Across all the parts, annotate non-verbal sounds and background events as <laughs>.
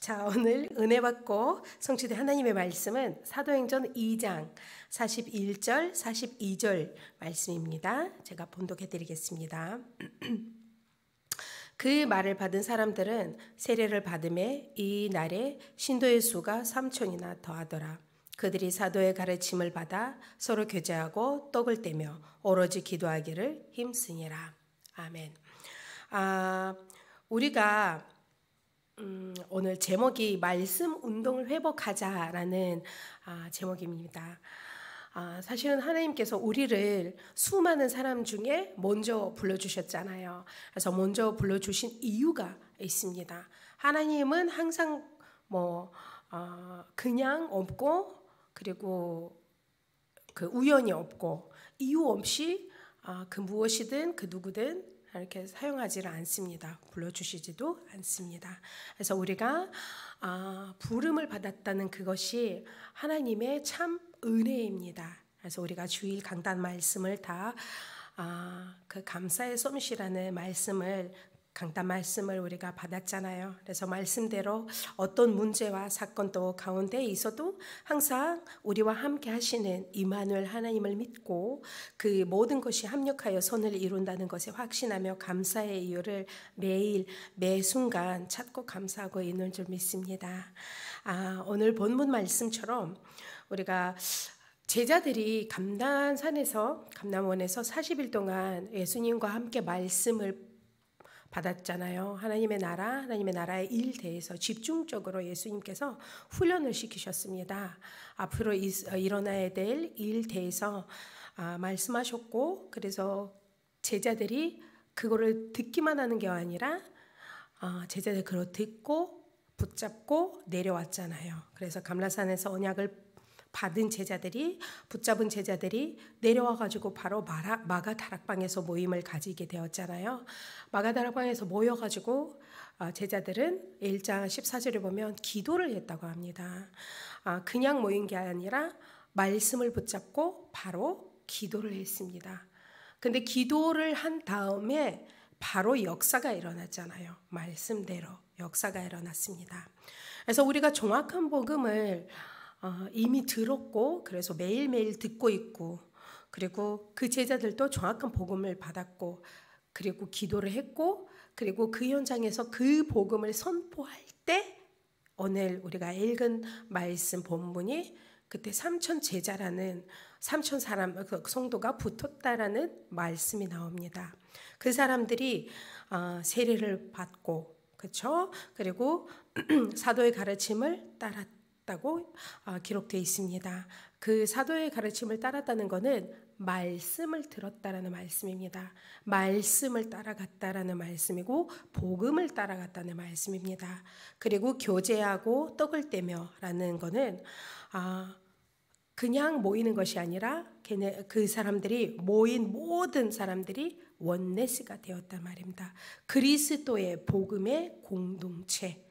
자, 오늘 은혜 받고 성취된 하나님의 말씀은 사도행전 2장 41절, 42절 말씀입니다. 제가 본독해 드리겠습니다. <clears throat> 그 말을 받은 사람들은 세례를 받음에 이 날에 신도의 수가 3천이나 더하더라. 그들이 사도의 가르침을 받아 서로 교제하고 떡을 떼며 오로지 기도하기를 힘쓰니라. 아멘. 아, 우리가 음, 오늘 제목이 말씀 운동을 회복하자라는 아, 제목입니다. 아, 사실은 하나님께서 우리를 수많은 사람 중에 먼저 불러주셨잖아요. 그래서 먼저 불러주신 이유가 있습니다. 하나님은 항상 뭐 어, 그냥 없고 그리고 그 우연이 없고 이유 없이 어, 그 무엇이든 그 누구든 이렇게 사용하지를 않습니다. 불러주시지도 않습니다. 그래서 우리가 아, 부름을 받았다는 그것이 하나님의 참 은혜입니다. 그래서 우리가 주일 강단 말씀을 다 아, 그 감사의 솜씨라는 말씀을 강단 말씀을 우리가 받았잖아요. 그래서 말씀대로 어떤 문제와 사건 도 가운데 있어도 항상 우리와 함께 하시는 이마누엘 하나님을 믿고 그 모든 것이 합력하여 선을 이룬다는 것에 확신하며 감사의 이유를 매일 매 순간 찾고 감사하고 있는 줄 믿습니다. 아, 오늘 본문 말씀처럼 우리가 제자들이 감남산에서 감남원에서 40일 동안 예수님과 함께 말씀을 받았잖아요. 하나님의 나라, 하나님의 나라의 일 대해서 집중적으로 예수님께서 훈련을 시키셨습니다. 앞으로 어, 일어나야 될일 대해서 아, 말씀하셨고, 그래서 제자들이 그거를 듣기만 하는 게 아니라 아, 제자들 그걸 듣고 붙잡고 내려왔잖아요. 그래서 감라산에서 언약을 받은 제자들이 붙잡은 제자들이 내려와 가지고 바로 마라, 마가 다락방에서 모임을 가지게 되었잖아요. 마가 다락방에서 모여 가지고 아, 제자들은 1장 14절을 보면 기도를 했다고 합니다. 아, 그냥 모인 게 아니라 말씀을 붙잡고 바로 기도를 했습니다. 근데 기도를 한 다음에 바로 역사가 일어났잖아요. 말씀대로 역사가 일어났습니다. 그래서 우리가 정확한 복음을 아, 이미 들었고 그래서 매일매일 듣고 있고 그리고 그 제자들도 정확한 복음을 받았고 그리고 기도를 했고 그리고 그 현장에서 그 복음을 선포할 때 오늘 우리가 읽은 말씀 본문이 그때 삼천 제자라는 삼천 사람 그 성도가 붙었다라는 말씀이 나옵니다. 그 사람들이 아, 세례를 받고 그렇죠? 그리고 <clears throat> 사도의 가르침을 따랐다. 했다고 아, 기록되어 있습니다. 그 사도의 가르침을 따랐다는 것은 말씀을 들었다라는 말씀입니다. 말씀을 따라갔다라는 말씀이고 복음을 따라갔다는 말씀입니다. 그리고 교제하고 떡을 떼며라는 것은 아 그냥 모이는 것이 아니라 걔네, 그 사람들이 모인 모든 사람들이 원네스가 되었단 말입니다. 그리스도의 복음의 공동체.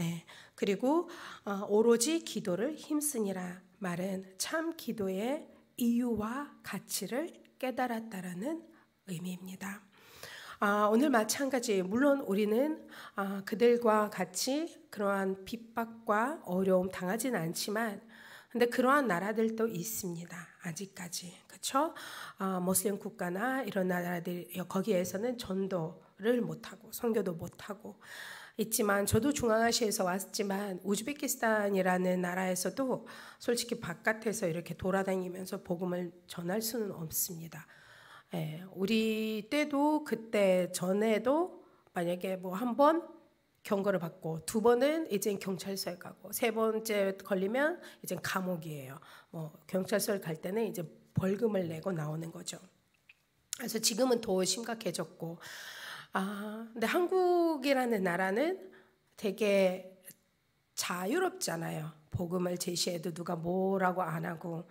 예, 그리고 어, 오로지 기도를 힘쓰니라 말은 참 기도의 이유와 가치를 깨달았다라는 의미입니다. 아, 오늘 마찬가지 물론 우리는 아, 그들과 같이 그러한 핍박과 어려움 당하진 않지만 근데 그러한 나라들도 있습니다. 아직까지 그렇죠? 아, 모슬림 국가나 이런 나라들 거기에서는 전도를 못하고 선교도 못하고 있지만 저도 중앙아시아에서 왔지만 우즈베키스탄이라는 나라에서도 솔직히 바깥에서 이렇게 돌아다니면서 복음을 전할 수는 없습니다. 예, 우리 때도 그때 전에도 만약에 뭐 한 번 경고를 받고 두 번은 이제 경찰서에 가고 세 번째 걸리면 이제 감옥이에요. 뭐 경찰서를 갈 때는 이제 벌금을 내고 나오는 거죠. 그래서 지금은 더 심각해졌고 아, 근데 한국이라는 나라는 되게 자유롭잖아요. 복음을 제시해도 누가 뭐라고 안 하고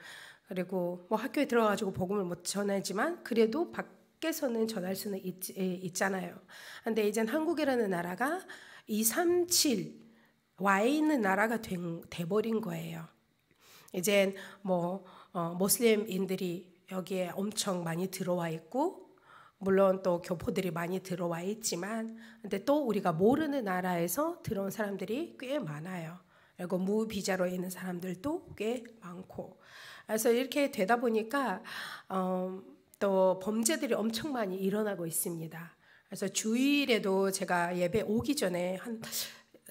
그리고 뭐 학교에 들어가지고 복음을 못 전하지만 그래도 밖에서는 전할 수는 있, 있잖아요. 근데 이젠 한국이라는 나라가 2, 3, 7 와에 있는 나라가 된, 돼버린 거예요. 이젠 뭐 어, 모슬림인들이 여기에 엄청 많이 들어와 있고 물론 또 교포들이 많이 들어와 있지만 근데 또 우리가 모르는 나라에서 들어온 사람들이 꽤 많아요. 그리고 무비자로 있는 사람들도 꽤 많고 그래서 이렇게 되다 보니까 어, 또 범죄들이 엄청 많이 일어나고 있습니다. 그래서 주일에도 제가 예배 오기 전에 한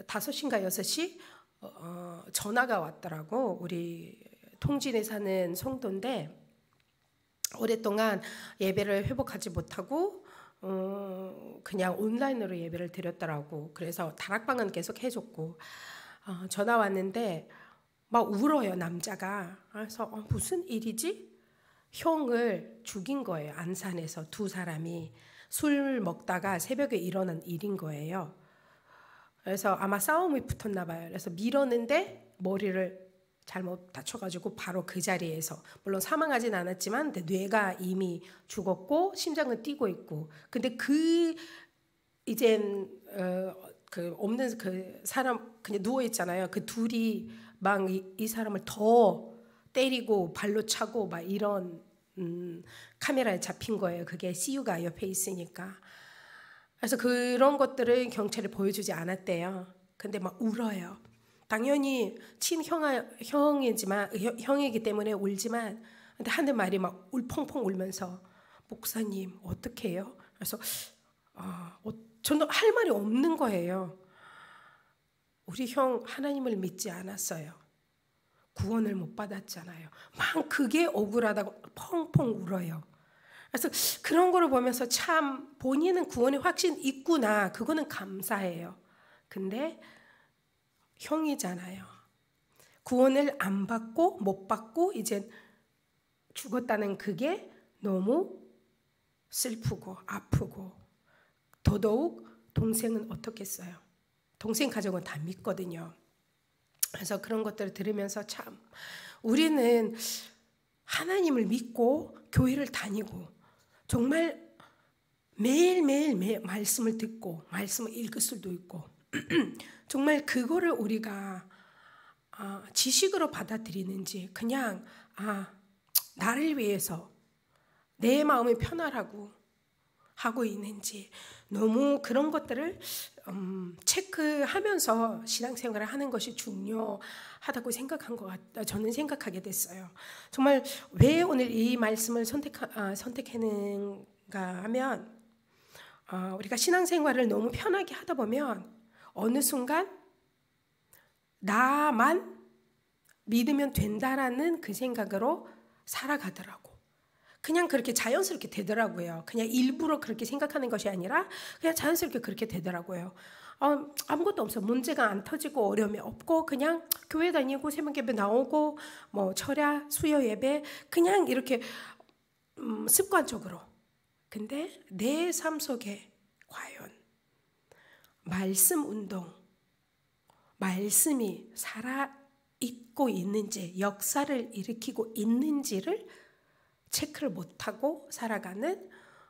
5시인가 6시 어, 전화가 왔더라고 우리 통진에 사는 성도인데 오랫동안 예배를 회복하지 못하고 어, 그냥 온라인으로 예배를 드렸더라고. 그래서 다락방은 계속 해줬고 어, 전화 왔는데 막 울어요 남자가. 그래서 어, 무슨 일이지? 형을 죽인 거예요 안산에서 두 사람이 술 먹다가 새벽에 일어난 일인 거예요. 그래서 아마 싸움이 붙었나 봐요. 그래서 밀었는데 머리를 잘못 다쳐가지고 바로 그 자리에서 물론 사망하진 않았지만 뇌가 이미 죽었고 심장은 뛰고 있고 근데 그 이젠 어, 그 없는 그 사람 그냥 누워 있잖아요 그 둘이 막이 이 사람을 더 때리고 발로 차고 막 이런 음, 카메라에 잡힌 거예요 그게 CU가 옆에 있으니까 그래서 그런 것들을 경찰에 보여주지 않았대요 근데 막 울어요 당연히 친형이지만 형이기 때문에 울지만 근데 하는 말이 막 울펑펑 울면서 목사님 어떻게 해요? 그래서 아, 어, 저는 할 말이 없는 거예요. 우리 형 하나님을 믿지 않았어요. 구원을 못 받았잖아요. 막 그게 억울하다고 펑펑 울어요. 그래서 그런 거를 보면서 참 본인은 구원의 확신 있구나. 그거는 감사해요. 근데 형이잖아요. 구원을 안 받고 못 받고 이제 죽었다는 그게 너무 슬프고 아프고 더더욱 동생은 어떻겠어요? 동생 가족은다 믿거든요. 그래서 그런 것들을 들으면서 참 우리는 하나님을 믿고 교회를 다니고 정말 매일매일 매, 말씀을 듣고 말씀을 읽을 수도 있고 <clears throat> 정말 그거를 우리가 아, 지식으로 받아들이는지 그냥 아 나를 위해서 내 마음이 편안하고 하고 있는지 너무 그런 것들을 음, 체크하면서 신앙생활을 하는 것이 중요하다고 생각한 것 같다. 아, 저는 생각하게 됐어요. 정말 왜 오늘 이 말씀을 선택 아, 선택했는가 하면 아, 우리가 신앙생활을 너무 편하게 하다 보면 어느 순간 나만 믿으면 된다라는 그 생각으로 살아가더라고. 그냥 그렇게 자연스럽게 되더라고요. 그냥 일부러 그렇게 생각하는 것이 아니라 그냥 자연스럽게 그렇게 되더라고요. 어, 아무것도 없어. 문제가 안 터지고 어려움이 없고 그냥 교회 다니고 새벽 예배 나오고 뭐 철야 수요 예배 그냥 이렇게 음, 습관적으로. 근데 내 삶 속에 말씀 운동, 말씀이 살아 있고 있는지, 역사를 일으키고 있는지를 체크를 못하고 살아가는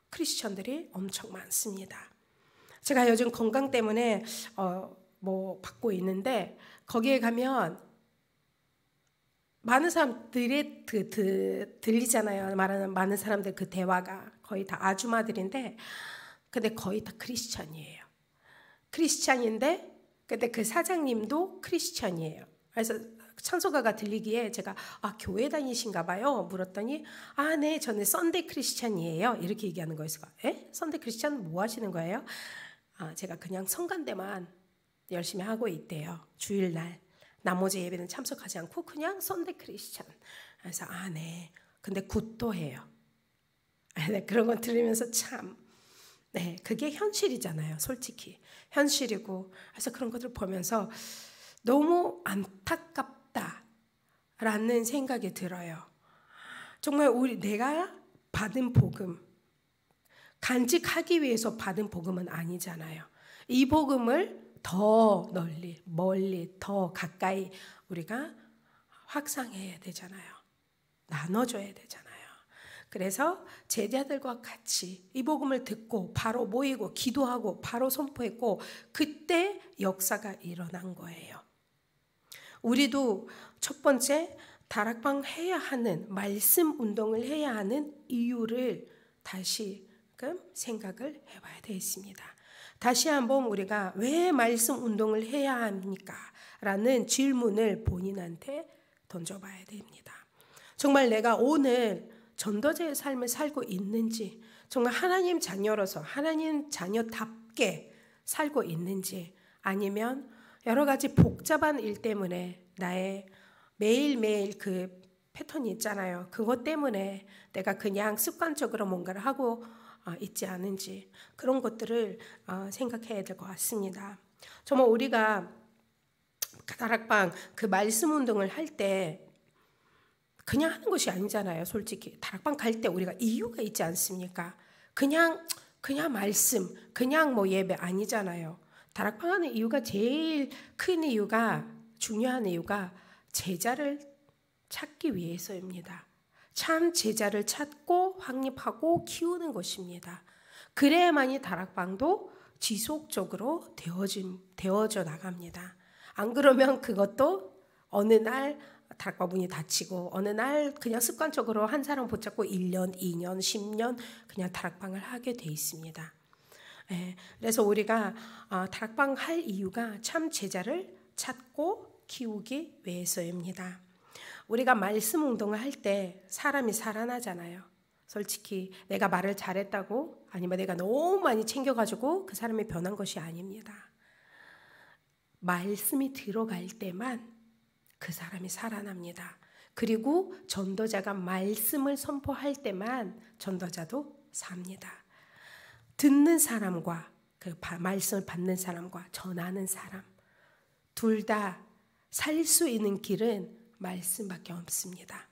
크리스천들이 엄청 많습니다. 제가 요즘 건강 때문에 어, 뭐 받고 있는데 거기에 가면 많은 사람들이 드, 드, 들리잖아요. 말하는 많은 사람들 그 대화가 거의 다아줌마들인데 근데 거의 다 크리스천이에요. 크리스찬인데 근데 그 사장님도 크리스찬이에요. 그래서 찬송가가 들리기에 제가 아 교회 다니신가 봐요 물었더니 아네 저는 썬데이 크리스찬이에요 이렇게 얘기하는 거예요. 에? 썬데이 크리스찬 뭐 하시는 거예요? 아 제가 그냥 성간대만 열심히 하고 있대요. 주일날 나머지 예배는 참석하지 않고 그냥 썬데 크리스찬. 그래서 아 네. 근데 굿도 해요. <laughs> 그런 건 들으면서 참 네, 그게 현실이잖아요, 솔직히. 현실이고. 그래서 그런 것들을 보면서 너무 안타깝다라는 생각이 들어요. 정말 우리 내가 받은 복음, 간직하기 위해서 받은 복음은 아니잖아요. 이 복음을 더 널리, 멀리, 더 가까이 우리가 확상해야 되잖아요. 나눠줘야 되잖아요. 그래서 제자들과 같이 이 복음을 듣고 바로 모이고 기도하고 바로 선포했고 그때 역사가 일어난 거예요. 우리도 첫 번째 다락방 해야 하는 말씀 운동을 해야 하는 이유를 다시 그 생각을 해봐야 되겠습니다. 다시 한번 우리가 왜 말씀 운동을 해야 합니까? 라는 질문을 본인한테 던져봐야 됩니다. 정말 내가 오늘 전도자의 삶을 살고 있는지 정말 하나님 자녀로서 하나님 자녀답게 살고 있는지 아니면 여러 가지 복잡한 일 때문에 나의 매일매일 그 패턴이 있잖아요. 그것 때문에 내가 그냥 습관적으로 뭔가를 하고 어, 있지 않은지 그런 것들을 어, 생각해야 될 것 같습니다. 정말 우리가 다락방 그 말씀 운동을 할때 그냥 하는 것이 아니잖아요. 솔직히 다락방 갈 때 우리가 이유가 있지 않습니까? 그냥 그냥 말씀, 그냥 뭐 예배 아니잖아요. 다락방 하는 이유가 제일 큰 이유가 중요한 이유가 제자를 찾기 위해서입니다. 참 제자를 찾고 확립하고 키우는 것입니다. 그래야만이 다락방도 지속적으로 되어짐, 되어져 나갑니다. 안 그러면 그것도 어느 날 다바구니다치고 어느 날 그냥 습관적으로 한 사람 붙잡고 1년, 2년, 10년 그냥 다락방을 하게 돼 있습니다. 예, 그래서 우리가 아, 다락방 할 이유가 참 제자를 찾고 키우기 위해서입니다. 우리가 말씀 운동을 할 때 사람이 살아나잖아요. 솔직히 내가 말을 잘했다고 아니면 내가 너무 많이 챙겨가지고 그 사람이 변한 것이 아닙니다. 말씀이 들어갈 때만 그 사람이 살아납니다. 그리고 전도자가 말씀을 선포할 때만 전도자도 삽니다. 듣는 사람과 그 말씀을 받는 사람과 전하는 사람 둘 다 살 수 있는 길은 말씀밖에 없습니다.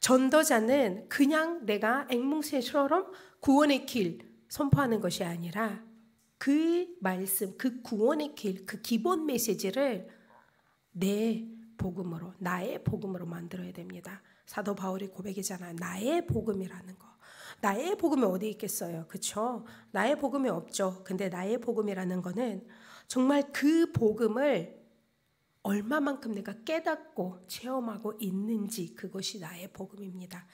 전도자는 그냥 내가 앵몽새처럼 구원의 길 선포하는 것이 아니라 그 말씀, 그 구원의 길, 그 기본 메시지를 내 복음으로 나의 복음으로 만들어야 됩니다. 사도 바울이 고백이잖아요. 나의 복음이라는 거. 나의 복음이 어디 있겠어요? 그쵸? 나의 복음이 없죠. 근데 나의 복음이라는 거는 정말 그 복음을 얼마만큼 내가 깨닫고 체험하고 있는지 그것이 나의 복음입니다.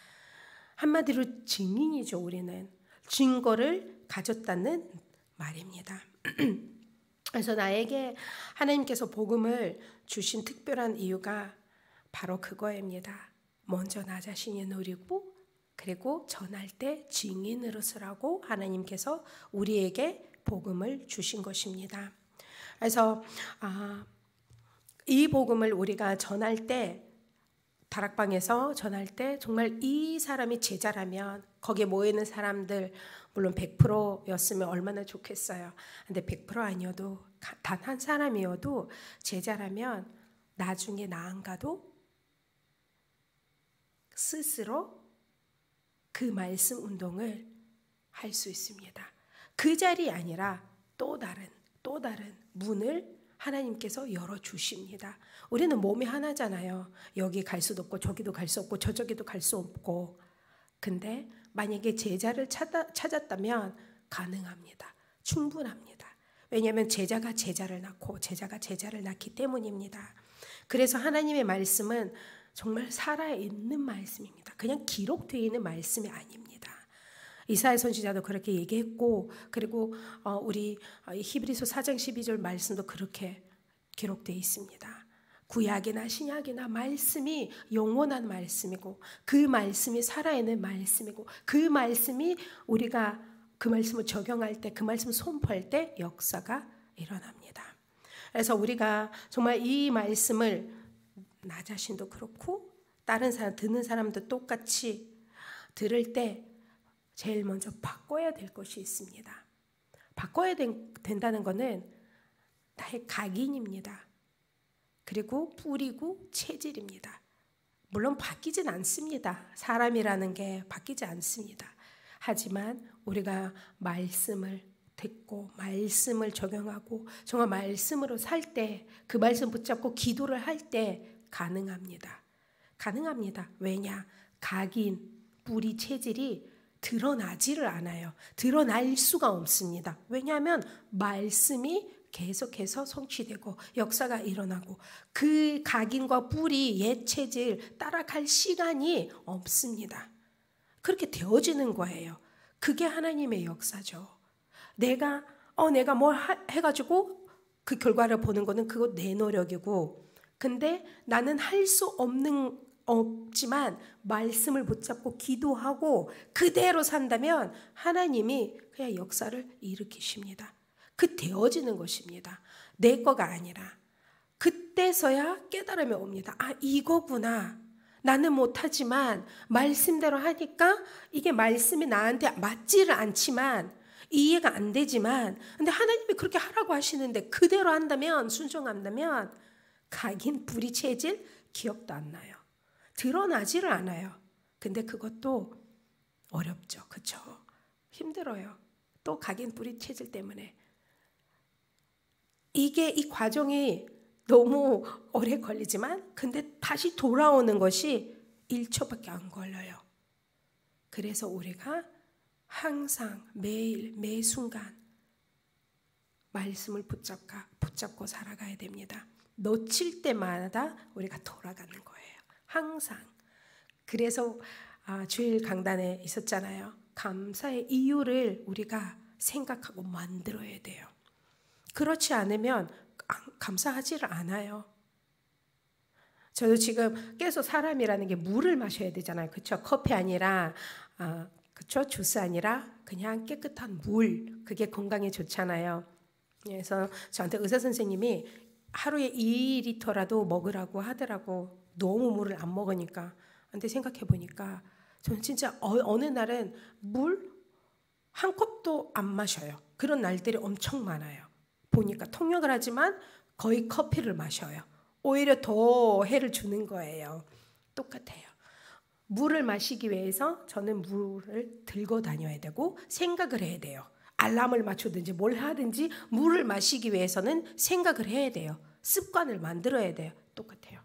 한마디로 증인이죠, 우리는. 증거를 가졌다는 말입니다. <clears throat> 그래서 나에게 하나님께서 복음을 주신 특별한 이유가 바로 그거입니다. 먼저 나 자신이 누리고 그리고 전할 때 증인으로 서라고 하나님께서 우리에게 복음을 주신 것입니다. 그래서 아, 이 복음을 우리가 전할 때 다락방에서 전할 때 정말 이 사람이 제자라면 거기에 모이는 사람들 물론 100%였으면 얼마나 좋겠어요. 근데 100% 아니어도 단 한 사람이어도 제자라면 나중에 나 안 가도 스스로 그 말씀 운동을 할 수 있습니다. 그 자리 아니라 또 다른 또 다른 문을 하나님께서 열어 주십니다. 우리는 몸이 하나잖아요. 여기 갈 수도 없고 저기도 갈 수 없고 저저기도 갈 수 없고 근데 만약에 제자를 찾아, 찾았다면 가능합니다. 충분합니다. 왜냐하면 제자가 제자를 낳고 제자가 제자를 낳기 때문입니다. 그래서 하나님의 말씀은 정말 살아있는 말씀입니다. 그냥 기록되어 있는 말씀이 아닙니다. 이사의 선지자도 그렇게 얘기했고 그리고 어, 우리 어, 히브리서 4장 12절 말씀도 그렇게 기록되어 있습니다. 구약이나 신약이나 말씀이 영원한 말씀이고 그 말씀이 살아있는 말씀이고 그 말씀이 우리가 그 말씀을 적용할 때 그 말씀을 선포할 때 역사가 일어납니다. 그래서 우리가 정말 이 말씀을 나 자신도 그렇고 다른 사람 듣는 사람도 똑같이 들을 때 제일 먼저 바꿔야 될 것이 있습니다. 바꿔야 된, 다는 것은 나의 각인입니다. 그리고 뿌리고 체질입니다. 물론 바뀌진 않습니다. 사람이라는 게 바뀌지 않습니다. 하지만 우리가 말씀을 듣고 말씀을 적용하고 정말 말씀으로 살 때 그 말씀 붙잡고 기도를 할 때 가능합니다. 가능합니다. 왜냐? 각인 뿌리 체질이 드러나지를 않아요. 드러날 수가 없습니다. 왜냐하면 말씀이 계속해서 성취되고 역사가 일어나고 그 각인과 뿌리, 예 체질 따라갈 시간이 없습니다. 그렇게 되어지는 거예요. 그게 하나님의 역사죠. 내가 어 내가 뭘 하, 해가지고 그 결과를 보는 거는 그거 내 노력이고 근데 나는 할 수 없는 없지만 말씀을 붙잡고 기도하고 그대로 산다면 하나님이 그냥 역사를 일으키십니다. 그 되어지는 것입니다. 내 거가 아니라 그때서야 깨달음이 옵니다. 아 이거구나. 나는 못하지만 말씀대로 하니까 이게 말씀이 나한테 맞지를 않지만 이해가 안 되지만 근데 하나님이 그렇게 하라고 하시는데 그대로 한다면 순종한다면 각인 불이 체질 기억도 안 나요. 드러나지를 않아요. 근데 그것도 어렵죠. 그쵸 힘들어요. 또 각인 불이 체질 때문에 이게 이 과정이 너무 오래 걸리지만 근데 다시 돌아오는 것이 1초밖에 안 걸려요. 그래서 우리가 항상 매일 매 순간 말씀을 붙잡가, 붙잡고 살아가야 됩니다. 놓칠 때마다 우리가 돌아가는 거예요. 항상. 그래서 아, 주일 강단에 있었잖아요. 감사의 이유를 우리가 생각하고 만들어야 돼요. 그렇지 않으면 감사하지를 않아요. 저도 지금 계속 사람이라는 게 물을 마셔야 되잖아요. 그쵸? 커피 아니라, 어, 그쵸? 주스 아니라 그냥 깨끗한 물. 그게 건강에 좋잖아요. 그래서 저한테 의사 선생님이 하루에 2리터라도 먹으라고 하더라고. 너무 물을 안 먹으니까. 근데 생각해보니까 저는 진짜 어, 느 날은 물 한 컵도 안 마셔요. 그런 날들이 엄청 많아요. 보니까 통역을 하지만 거의 커피를 마셔요. 오히려 더 해를 주는 거예요. 똑같아요. 물을 마시기 위해서 저는 물을 들고 다녀야 되고 생각을 해야 돼요. 알람을 맞추든지 뭘 하든지 물을 마시기 위해서는 생각을 해야 돼요. 습관을 만들어야 돼요. 똑같아요.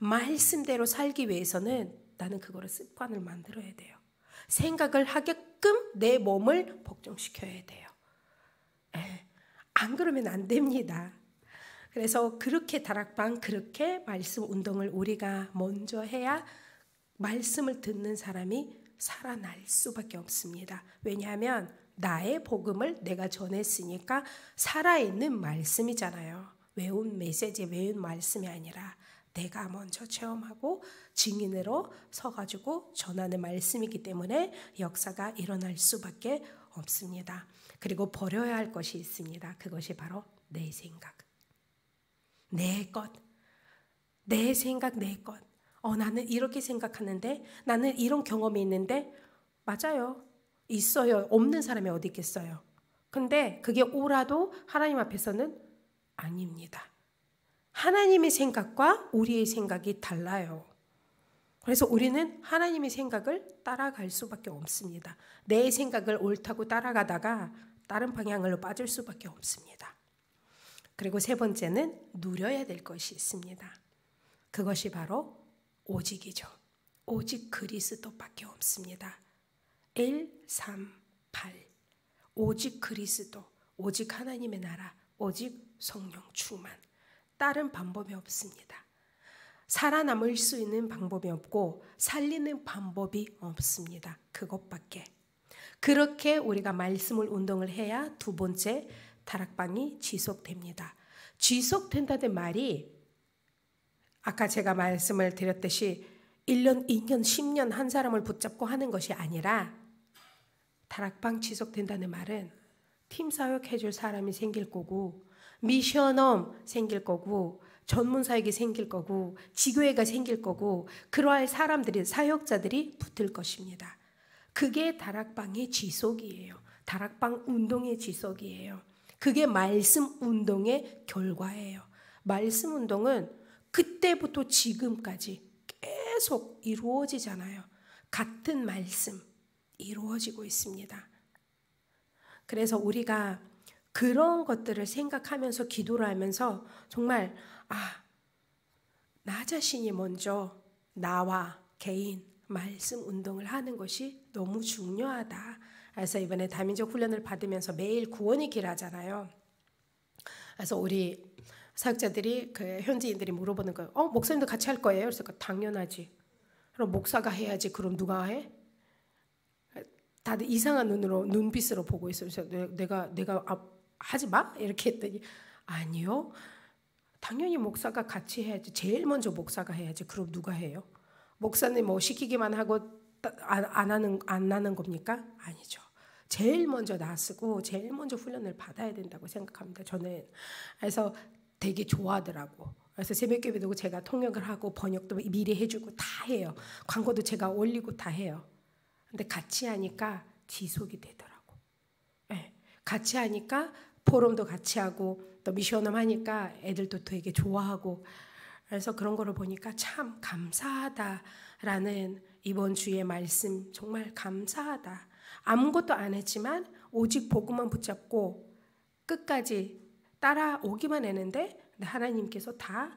말씀대로 살기 위해서는 나는 그거를 습관을 만들어야 돼요. 생각을 하게끔 내 몸을 복종시켜야 돼요. 에. 안 그러면 안 됩니다. 그래서 그렇게 다락방 그렇게 말씀 운동을 우리가 먼저 해야 말씀을 듣는 사람이 살아날 수밖에 없습니다. 왜냐하면 나의 복음을 내가 전했으니까 살아있는 말씀이잖아요. 외운 메시지, 외운 말씀이 아니라 내가 먼저 체험하고 증인으로 서가지고 전하는 말씀이기 때문에 역사가 일어날 수밖에 없습니다. 그리고 버려야 할 것이 있습니다. 그것이 바로 내 생각, 내 것, 내 생각, 내 것. 어, 나는 이렇게 생각하는데, 나는 이런 경험이 있는데, 맞아요. 있어요. 없는 사람이 어디 있겠어요. 근데 그게 오라도 하나님 앞에서는 아닙니다. 하나님의 생각과 우리의 생각이 달라요. 그래서 우리는 하나님의 생각을 따라갈 수밖에 없습니다. 내 생각을 옳다고 따라가다가 다른 방향으로 빠질 수밖에 없습니다. 그리고 세 번째는 누려야 될 것이 있습니다. 그것이 바로 오직이죠. 오직 그리스도밖에 없습니다. 1, 3, 8. 오직 그리스도, 오직 하나님의 나라, 오직 성령 충만. 다른 방법이 없습니다. 살아남을 수 있는 방법이 없고 살리는 방법이 없습니다. 그것밖에. 그렇게 우리가 말씀을 운동을 해야 두 번째 다락방이 지속됩니다. 지속된다는 말이 아까 제가 말씀을 드렸듯이 1년, 2년, 10년 한 사람을 붙잡고 하는 것이 아니라 다락방 지속된다는 말은 팀 사역 해줄 사람이 생길 거고 미션엄 생길 거고 전문 사역이 생길 거고 지교회가 생길 거고 그러할 사람들이 사역자들이 붙을 것입니다. 그게 다락방의 지속이에요. 다락방 운동의 지속이에요. 그게 말씀 운동의 결과예요. 말씀 운동은 그때부터 지금까지 계속 이루어지잖아요. 같은 말씀 이루어지고 있습니다. 그래서 우리가 그런 것들을 생각하면서 기도를 하면서 정말 아, 나 자신이 먼저 나와 개인 말씀 운동을 하는 것이 너무 중요하다. 그래서 이번에 다민족 훈련을 받으면서 매일 구원이길 하잖아요. 그래서 우리 사역자들이 그 현지인들이 물어보는 거예요. 어, 목사님도 같이 할 거예요? 그래서 당연하지. 그럼 목사가 해야지. 그럼 누가 해? 다들 이상한 눈으로 눈빛으로 보고 있어요. 그래서 내가 내가 하지 마? 이렇게 했더니 아니요. 당연히 목사가 같이 해야지. 제일 먼저 목사가 해야지. 그럼 누가 해요? 목사님뭐 시키기만 하고 아, 안, 하는 안 나는 겁니까? 아니죠. 제일 먼저 나서고 제일 먼저 훈련을 받아야 된다고 생각합니다. 저는 그래서 되게 좋아하더라고. 그래서 새벽기도 제가 통역을 하고 번역도 미리 해주고 다 해요. 광고도 제가 올리고 다 해요. 근데 같이 하니까 지속이 되더라고. 네. 같이 하니까 포럼도 같이 하고 또미션을 하니까 애들도 되게 좋아하고 그래서 그런 거를 보니까 참 감사하다라는 이번 주의 말씀 정말 감사하다. 아무것도 안 했지만 오직 복음만 붙잡고 끝까지 따라오기만 했는데 하나님께서 다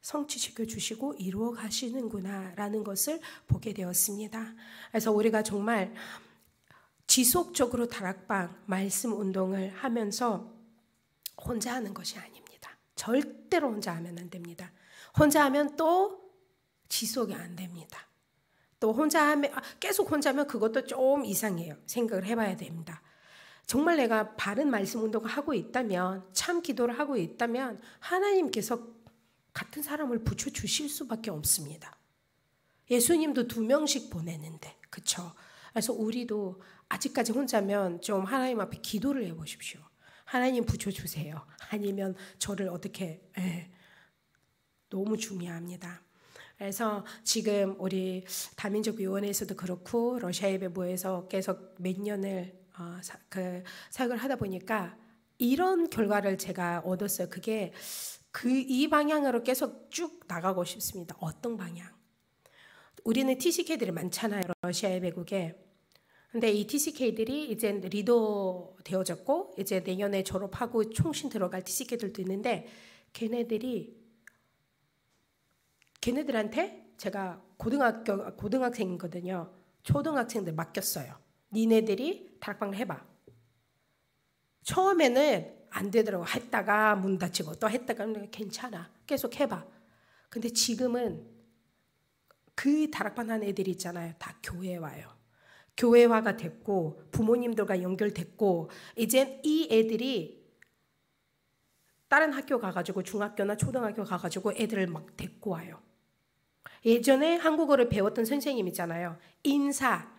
성취시켜 주시고 이루어 가시는구나라는 것을 보게 되었습니다. 그래서 우리가 정말 지속적으로 다락방 말씀 운동을 하면서 혼자 하는 것이 아닙니다. 절대로 혼자 하면 안 됩니다. 혼자 하면 또 지속이 안 됩니다. 또 혼자 하면 아, 계속 혼자 하면 그것도 좀 이상해요. 생각을 해봐야 됩니다. 정말 내가 바른 말씀 운동을 하고 있다면 참 기도를 하고 있다면 하나님께서 같은 사람을 붙여 주실 수밖에 없습니다. 예수님도 두 명씩 보내는데 그쵸? 그래서 우리도 아직까지 혼자면 좀 하나님 앞에 기도를 해보십시오. 하나님 붙여주세요. 아니면 저를 어떻게, 에, 예, 너무 중요합니다. 그래서 지금 우리 다민족 위원회에서도 그렇고 러시아 예배 모에서 계속 몇 년을 어, 그 사역을 하다 보니까 이런 결과를 제가 얻었어요. 그게 그 이 방향으로 계속 쭉 나가고 싶습니다. 어떤 방향? 우리는 TCK들이 많잖아요. 러시아 예배국에 근데 이 TCK들이 이제 리더 되어졌고 이제 내년에 졸업하고 총신 들어갈 TCK들도 있는데 걔네들이 걔네들한테 제가 고등학교 고등학생이거든요. 초등학생들 맡겼어요. 니네들이 다락방을 해봐. 처음에는 안 되더라고. 했다가 문 닫히고 또 했다가 괜찮아. 계속 해봐. 근데 지금은 그 다락방 한 애들 있잖아요. 다 교회 와요. 교회화가 됐고 부모님들과 연결됐고 이제 이 애들이 다른 학교 가가지고 중학교나 초등학교 가가지고 애들을 막 데리고 와요. 예전에 한국어를 배웠던 선생님 있잖아요. 인사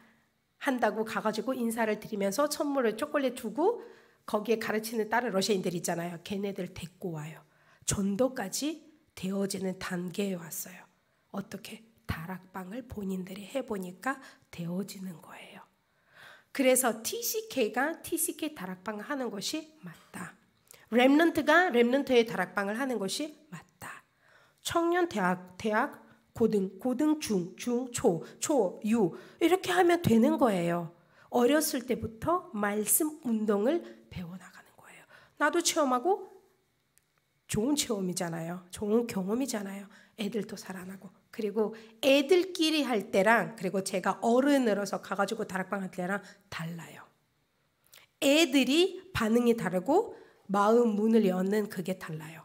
한다고 가가지고 인사를 드리면서 선물을 초콜릿 주고 거기에 가르치는 다른 러시아인들 있잖아요. 걔네들 데리고 와요. 전도까지 되어지는 단계에 왔어요. 어떻게? 다락방을 본인들이 해보니까 되어지는 거예요. 그래서 TCK가 TCK 다락방을 하는 것이 맞다. 랩런트가 랩런트의 다락방을 하는 것이 맞다. 청년 대학 대학 고등 고등 중중초초유 이렇게 하면 되는 거예요. 어렸을 때부터 말씀 운동을 배워나가는 거예요. 나도 체험하고 좋은 체험이잖아요. 좋은 경험이잖아요. 애들도 살아나고 그리고 애들끼리 할 때랑 그리고 제가 어른으로서 가가지고 다락방 할 때랑 달라요. 애들이 반응이 다르고 마음 문을 여는 그게 달라요.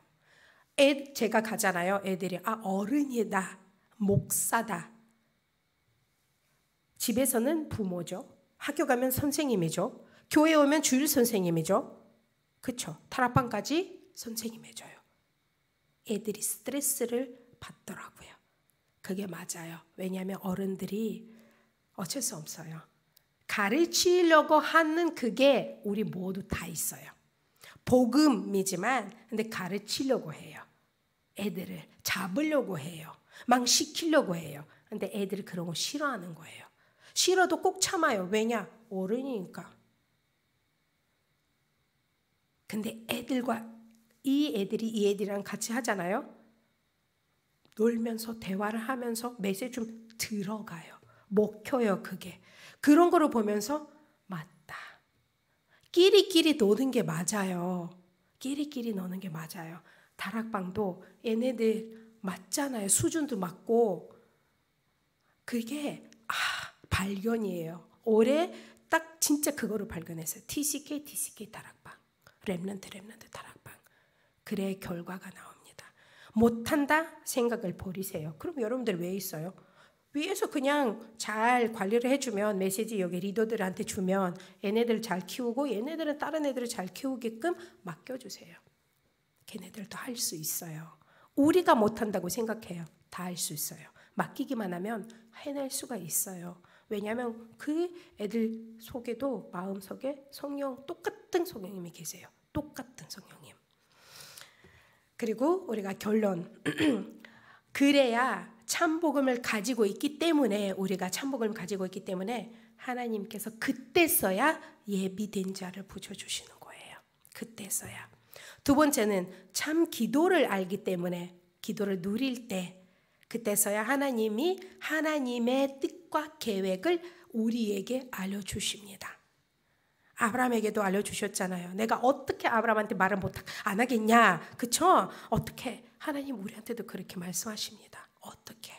애, 제가 가잖아요. 애들이 아 어른이다, 목사다. 집에서는 부모죠. 학교 가면 선생님이죠. 교회 오면 주일 선생님이죠. 그쵸? 타락방까지 선생님이 줘요. 애들이 스트레스를 받더라고요. 그게 맞아요. 왜냐하면 어른들이 어쩔 수 없어요. 가르치려고 하는 그게 우리 모두 다 있어요. 복음이지만 근데 가르치려고 해요. 애들을 잡으려고 해요. 망 시키려고 해요. 근데 애들이 그런 거 싫어하는 거예요. 싫어도 꼭 참아요. 왜냐? 어른이니까. 근데 애들과 이 애들이 이 애들이랑 같이 하잖아요. 놀면서 대화를 하면서 메시지 좀 들어가요. 먹혀요 그게. 그런 거를 보면서 맞다. 끼리끼리 노는 게 맞아요. 끼리끼리 노는 게 맞아요. 다락방도 얘네들 맞잖아요. 수준도 맞고 그게 아 발견이에요. 올해 딱 진짜 그거를 발견했어요. TCK TCK 다락방, 랩런트 랩런트 다락방. 그래 결과가 나와. 못한다 생각을 버리세요. 그럼 여러분들 왜 있어요? 위에서 그냥 잘 관리를 해주면 메시지 여기 리더들한테 주면 얘네들 잘 키우고 얘네들은 다른 애들을 잘 키우게끔 맡겨주세요. 걔네들도 할 수 있어요. 우리가 못한다고 생각해요. 다 할 수 있어요. 맡기기만 하면 해낼 수가 있어요. 왜냐하면 그 애들 속에도 마음속에 성령 똑같은 성령님이 계세요. 똑같 그리고 우리가 결론. <clears throat> 그래야 참복음을 가지고 있기 때문에 우리가 참복음을 가지고 있기 때문에 하나님께서 그때 서야 예비된 자를 붙여주시는 거예요. 그때 써야. 두 번째는 참 기도를 알기 때문에 기도를 누릴 때 그때서야 하나님이 하나님의 뜻과 계획을 우리에게 알려주십니다. 아브라함에게도 알려주셨잖아요. 내가 어떻게 아브라함한테 말을 못안 하겠냐. 그쵸? 어떻게? 하나님 우리한테도 그렇게 말씀하십니다. 어떻게?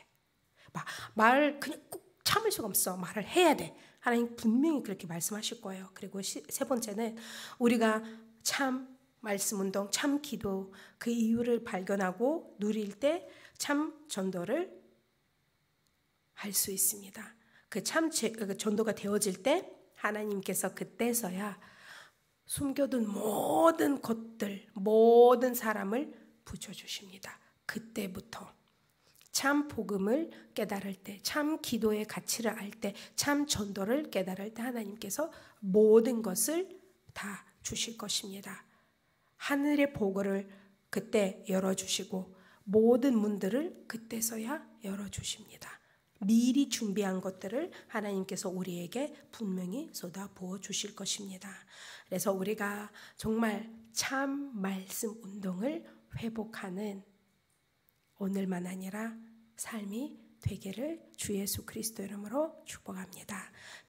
말 그냥 꼭 참을 수가 없어. 말을 해야 돼. 하나님 분명히 그렇게 말씀하실 거예요. 그리고 시, 세 번째는 우리가 참 말씀 운동, 참 기도 그 이유를 발견하고 누릴 때 참 전도를 할 수 있습니다. 그참 그 전도가 되어질 때 하나님께서 그때서야 숨겨둔 모든 것들, 모든 사람을 붙여주십니다. 그때부터 참 복음을 깨달을 때, 참 기도의 가치를 알 때, 참 전도를 깨달을 때 하나님께서 모든 것을 다 주실 것입니다. 하늘의 보고 그때 열어주시고 모든 문들을 그때서야 열어주십니다. 미리 준비한 것들을 하나님께서 우리에게 분명히 쏟아 부어 주실 것입니다. 그래서 우리가 정말 참 말씀 운동을 회복하는 오늘만 아니라 삶이 되기를 주 예수 그리스도 이름으로 축복합니다.